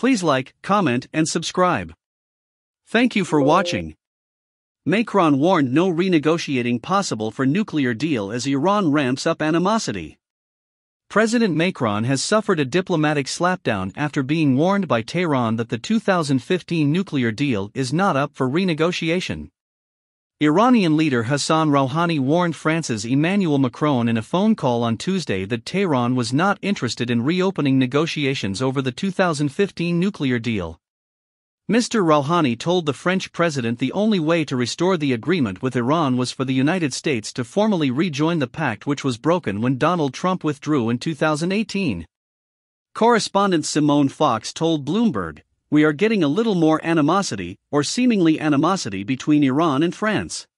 Please like, comment, and subscribe. Thank you for watching. Macron warned no renegotiating possible for nuclear deal as Iran ramps up animosity. President Macron has suffered a diplomatic slapdown after being warned by Tehran that the 2015 nuclear deal is not up for renegotiation. Iranian leader Hassan Rouhani warned France's Emmanuel Macron in a phone call on Tuesday that Tehran was not interested in reopening negotiations over the 2015 nuclear deal. Mr. Rouhani told the French president the only way to restore the agreement with Iran was for the United States to formally rejoin the pact which was broken when Donald Trump withdrew in 2018. Correspondent Simone Fox told Bloomberg we are getting a little more animosity, or seemingly animosity, between Iran and France.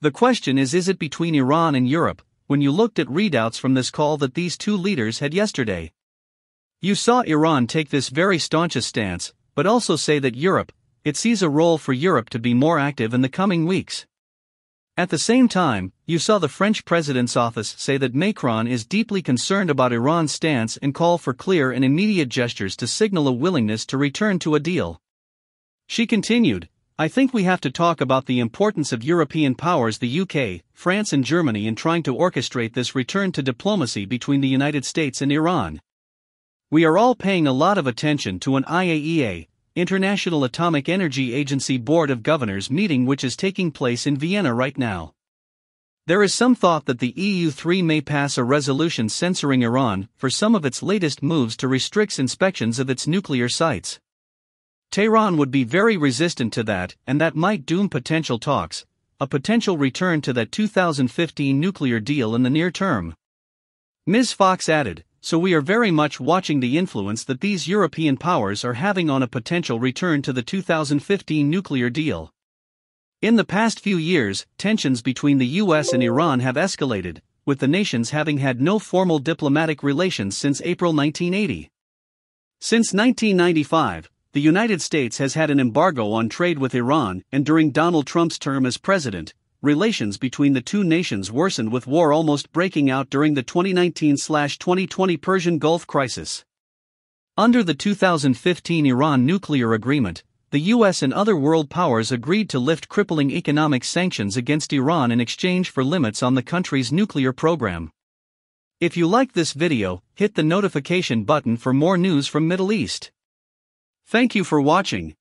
The question is is it between Iran and Europe, when you looked at readouts from this call that these two leaders had yesterday? You saw Iran take this very staunchest stance, but also say that Europe, it sees a role for Europe to be more active in the coming weeks. At the same time, you saw the French president's office say that Macron is deeply concerned about Iran's stance and call for clear and immediate gestures to signal a willingness to return to a deal. She continued, I think we have to talk about the importance of European powers, the UK, France, and Germany, in trying to orchestrate this return to diplomacy between the United States and Iran. We are all paying a lot of attention to an IAEA, International Atomic Energy Agency Board of Governors meeting, which is taking place in Vienna right now. There is some thought that the EU3 may pass a resolution censoring Iran for some of its latest moves to restrict inspections of its nuclear sites. Tehran would be very resistant to that, and that might doom potential talks, a potential return to that 2015 nuclear deal in the near term. Ms. Fox added, So we are very much watching the influence that these European powers are having on a potential return to the 2015 nuclear deal. In the past few years, tensions between the U.S. and Iran have escalated, with the nations having had no formal diplomatic relations since April 1980. Since 1995, the United States has had an embargo on trade with Iran, and during Donald Trump's term as president, relations between the two nations worsened with war almost breaking out during the 2019 2020 Persian Gulf crisis. Under the 2015 Iran nuclear agreement, the US and other world powers agreed to lift crippling economic sanctions against Iran in exchange for limits on the country's nuclear program. If you like this video, hit the notification button for more news from Middle East. Thank you for watching.